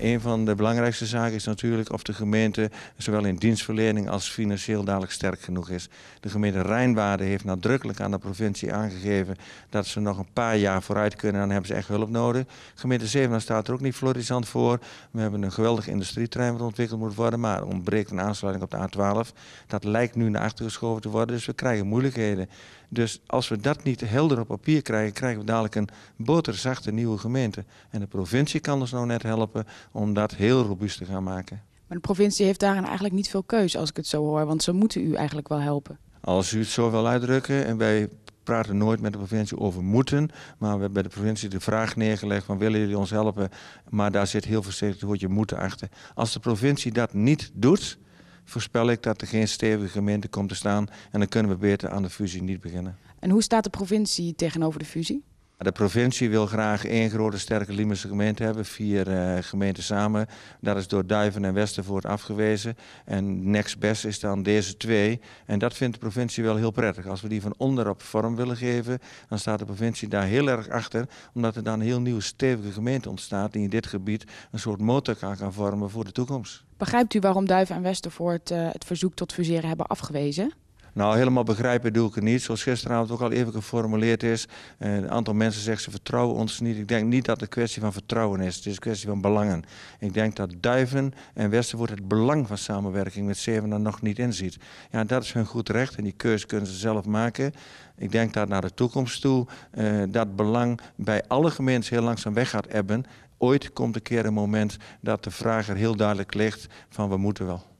Een van de belangrijkste zaken is natuurlijk of de gemeente zowel in dienstverlening als financieel dadelijk sterk genoeg is. De gemeente Rijnwaarde heeft nadrukkelijk aan de provincie aangegeven dat ze nog een paar jaar vooruit kunnen. Dan hebben ze echt hulp nodig. Gemeente Zevenaar staat er ook niet florissant voor. We hebben een geweldige industrietrein wat ontwikkeld moet worden, maar ontbreekt een aansluiting op de A12. Dat lijkt nu naar achter geschoven te worden, dus we krijgen moeilijkheden. Dus als we dat niet helder op papier krijgen, krijgen we dadelijk een boterzachte nieuwe gemeente. En de provincie kan ons nou net helpen om dat heel robuust te gaan maken. Maar de provincie heeft daarin eigenlijk niet veel keus, als ik het zo hoor, want ze moeten u eigenlijk wel helpen. Als u het zo wil uitdrukken, en wij praten nooit met de provincie over moeten, maar we hebben bij de provincie de vraag neergelegd van willen jullie ons helpen? Maar daar zit heel voorzichtig het woordje moeten achter. Als de provincie dat niet doet, voorspel ik dat er geen stevige gemeente komt te staan en dan kunnen we beter aan de fusie niet beginnen. En hoe staat de provincie tegenover de fusie? De provincie wil graag één grote sterke Limburgse gemeente hebben, vier eh, gemeenten samen. Dat is door Duiven en Westervoort afgewezen. En next best is dan deze twee. En dat vindt de provincie wel heel prettig. Als we die van onderop vorm willen geven, dan staat de provincie daar heel erg achter. Omdat er dan een heel nieuwe stevige gemeente ontstaat die in dit gebied een soort motor kan gaan vormen voor de toekomst. Begrijpt u waarom Duiven en Westervoort eh, het verzoek tot fuseren hebben afgewezen? Nou, helemaal begrijpen doe ik het niet. Zoals gisteravond ook al even geformuleerd is. Eh, een aantal mensen zegt ze vertrouwen ons niet. Ik denk niet dat het een kwestie van vertrouwen is. Het is een kwestie van belangen. Ik denk dat Duiven en Westervoort het belang van samenwerking met Zevenaar nog niet inziet. Ja, dat is hun goed recht en die keuze kunnen ze zelf maken. Ik denk dat naar de toekomst toe eh, dat belang bij alle gemeentes heel langzaam weg gaat ebben. Ooit komt een keer een moment dat de vraag er heel duidelijk ligt van we moeten wel.